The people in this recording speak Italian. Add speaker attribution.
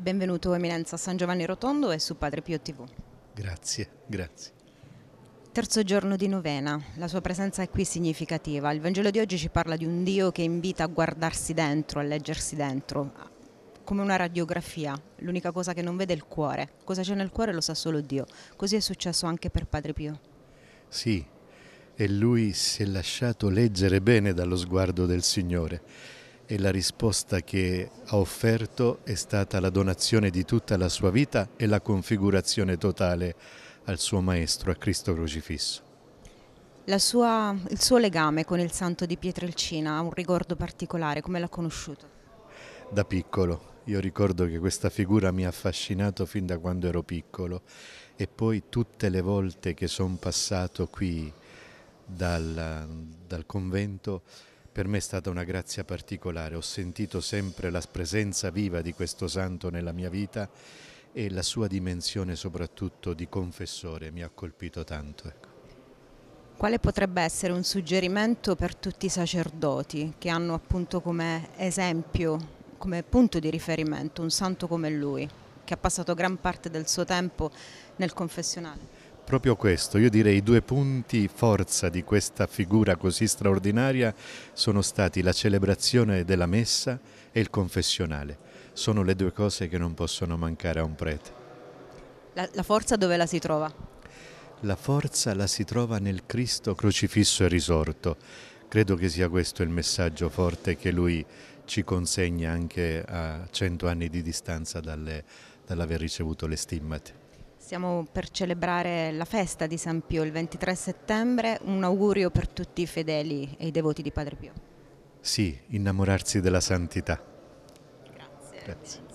Speaker 1: Benvenuto Eminenza San Giovanni Rotondo e su Padre Pio TV.
Speaker 2: Grazie, grazie.
Speaker 1: Terzo giorno di novena, la sua presenza è qui significativa. Il Vangelo di oggi ci parla di un Dio che invita a guardarsi dentro, a leggersi dentro, come una radiografia. L'unica cosa che non vede è il cuore. Cosa c'è nel cuore lo sa solo Dio. Così è successo anche per Padre Pio.
Speaker 2: Sì, e lui si è lasciato leggere bene dallo sguardo del Signore e la risposta che ha offerto è stata la donazione di tutta la sua vita e la configurazione totale al suo Maestro, a Cristo crocifisso.
Speaker 1: Sua, il suo legame con il santo di Pietrelcina ha un ricordo particolare, come l'ha conosciuto?
Speaker 2: Da piccolo. Io ricordo che questa figura mi ha affascinato fin da quando ero piccolo e poi tutte le volte che sono passato qui dal, dal convento per me è stata una grazia particolare, ho sentito sempre la presenza viva di questo santo nella mia vita e la sua dimensione soprattutto di confessore mi ha colpito tanto. Ecco.
Speaker 1: Quale potrebbe essere un suggerimento per tutti i sacerdoti che hanno appunto come esempio, come punto di riferimento un santo come lui, che ha passato gran parte del suo tempo nel confessionale?
Speaker 2: proprio questo, io direi i due punti forza di questa figura così straordinaria sono stati la celebrazione della messa e il confessionale. Sono le due cose che non possono mancare a un prete.
Speaker 1: La, la forza dove la si trova?
Speaker 2: La forza la si trova nel Cristo crocifisso e risorto. Credo che sia questo il messaggio forte che lui ci consegna anche a cento anni di distanza dalle, dall'aver ricevuto le stimmate.
Speaker 1: Stiamo per celebrare la festa di San Pio il 23 settembre, un augurio per tutti i fedeli e i devoti di Padre Pio.
Speaker 2: Sì, innamorarsi della santità. Grazie. Grazie.